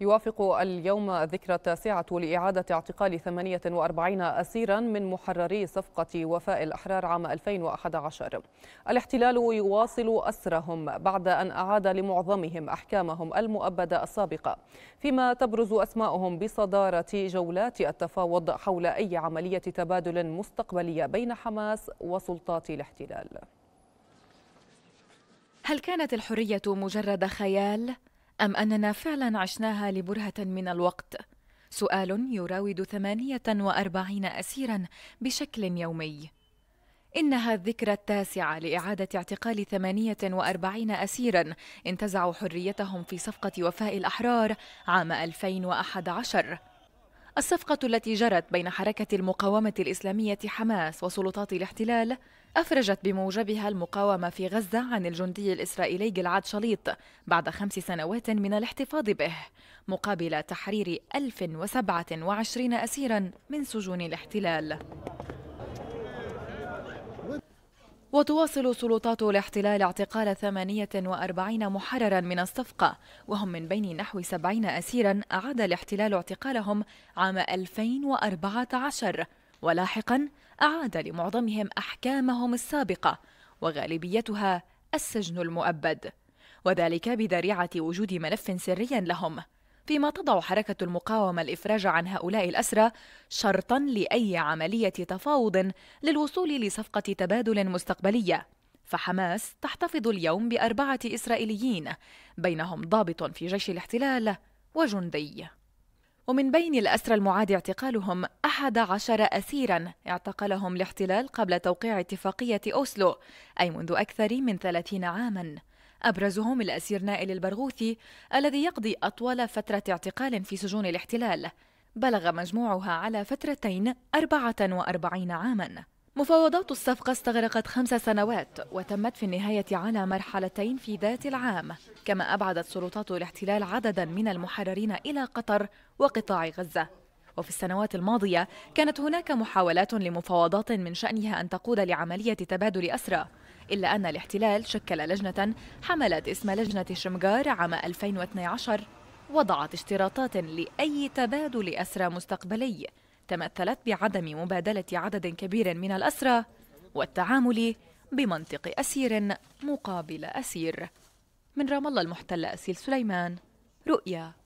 يوافق اليوم الذكرى التاسعة لإعادة اعتقال 48 أسيرا من محرري صفقة وفاء الأحرار عام 2011 الاحتلال يواصل أسرهم بعد أن أعاد لمعظمهم أحكامهم المؤبدة السابقة فيما تبرز أسماؤهم بصدارة جولات التفاوض حول أي عملية تبادل مستقبلية بين حماس وسلطات الاحتلال هل كانت الحرية مجرد خيال؟ أم أننا فعلا عشناها لبرهة من الوقت؟ سؤال يراود 48 أسيرا بشكل يومي إنها الذكرى التاسعة لإعادة اعتقال 48 أسيرا انتزعوا حريتهم في صفقة وفاء الأحرار عام 2011 الصفقة التي جرت بين حركة المقاومة الإسلامية حماس وسلطات الاحتلال أفرجت بموجبها المقاومة في غزة عن الجندي الإسرائيلي جلعاد شليط بعد خمس سنوات من الاحتفاظ به مقابل تحرير 1027 أسيرا من سجون الاحتلال وتواصل سلطات الاحتلال اعتقال 48 محررا من الصفقة وهم من بين نحو 70 أسيرا أعاد الاحتلال اعتقالهم عام 2014 ولاحقا أعاد لمعظمهم أحكامهم السابقة وغالبيتها السجن المؤبد وذلك بذريعة وجود ملف سري لهم فيما تضع حركة المقاومة الإفراج عن هؤلاء الأسرى شرطا لأي عملية تفاوض للوصول لصفقة تبادل مستقبلية فحماس تحتفظ اليوم بأربعة إسرائيليين بينهم ضابط في جيش الاحتلال وجندي ومن بين الأسرى المعاد اعتقالهم أحد عشر أسيرا اعتقلهم الاحتلال قبل توقيع اتفاقية أوسلو أي منذ أكثر من ثلاثين عاماً أبرزهم الأسير نائل البرغوثي الذي يقضي أطول فترة اعتقال في سجون الاحتلال بلغ مجموعها على فترتين 44 عاماً مفاوضات الصفقة استغرقت خمس سنوات وتمت في النهاية على مرحلتين في ذات العام كما أبعدت سلطات الاحتلال عددا من المحررين إلى قطر وقطاع غزة وفي السنوات الماضية كانت هناك محاولات لمفاوضات من شأنها أن تقود لعملية تبادل أسرى إلا أن الاحتلال شكل لجنة حملت اسم لجنة شمغار عام 2012 وضعت اشتراطات لأي تبادل أسرى مستقبلي تمثلت بعدم مبادلة عدد كبير من الأسرى والتعامل بمنطق أسير مقابل أسير من رام الله المحتلة أسيل سليمان رؤيا